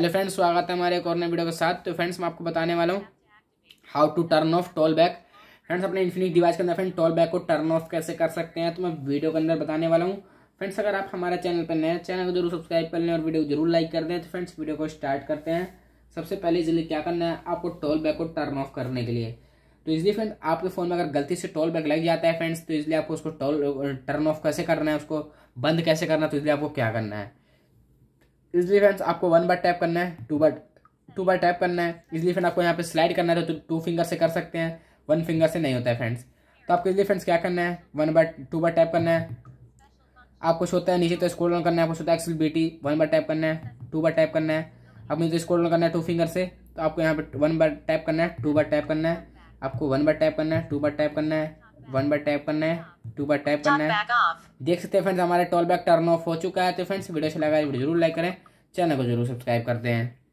hello friends स्वागत है हमारे एक और नए वीडियो के साथ तो फ्रेंड्स मैं आपको बताने वाला हूँ how to turn off talkback friends अपने इन्फिनिट डिवाइस के अंदर फ्रेंड टोल बैक को टर्न ऑफ कैसे कर सकते हैं तो मैं वीडियो के अंदर बताने वाला हूँ फ्रेंड्स अगर आप हमारे चैनल पर नए चैनल को जरूर सब्सक्राइब कर लें और वीडियो को जरूर लाइक कर दें तो फ्रेंड्स वीडियो को स्टार्ट करते हैं सबसे पहले इसलिए क्या करना है आपको टोल बैक को टर्न ऑफ करने के लिए तो इसलिए फ्रेंड आपके फ़ोन में अगर गलती से टोल बैक लग जाता है फ्रेंड्स तो इसलिए आपको उसको टोल टर्न ऑफ कैसे करना है उसको बंद कैसे करना है तो इसलिए आपको क्या करना है इसलिए फ्रेंड्स आपको वन बार टैप करना है टू बार टू बार टैप करना है इसलिए फ्रेंड आपको यहाँ पे स्लाइड करना है तो टू फिंगर से कर सकते हैं वन फिंगर से नहीं होता है फ्रेंड्स तो आपको इसलिए फ्रेंड्स क्या करना है वन बार टू बार टैप करना है आपको होता है नीचे तो स्क्रोल डाउन करना है आपको होता है एक्सल टी वन बार टैप करना है टू बार टैप करना है आप नीचे स्क्रोल डाउन करना है टू फिंगर से तो आपको यहाँ पर वन बार टैप करना है टू बार टैप करना है आपको वन बार टैप करना है टू बार टैप करना है वन बार टैप करना है टू बार टैप करना है देख सकते हैं फ्रेंड्स हमारे टॉल बैक टर्न ऑफ हो चुका है तो फ्रेंड्स वीडियो अच्छा लगा वीडियो जरूर लाइक करें चैनल को जरूर सब्सक्राइब करते हैं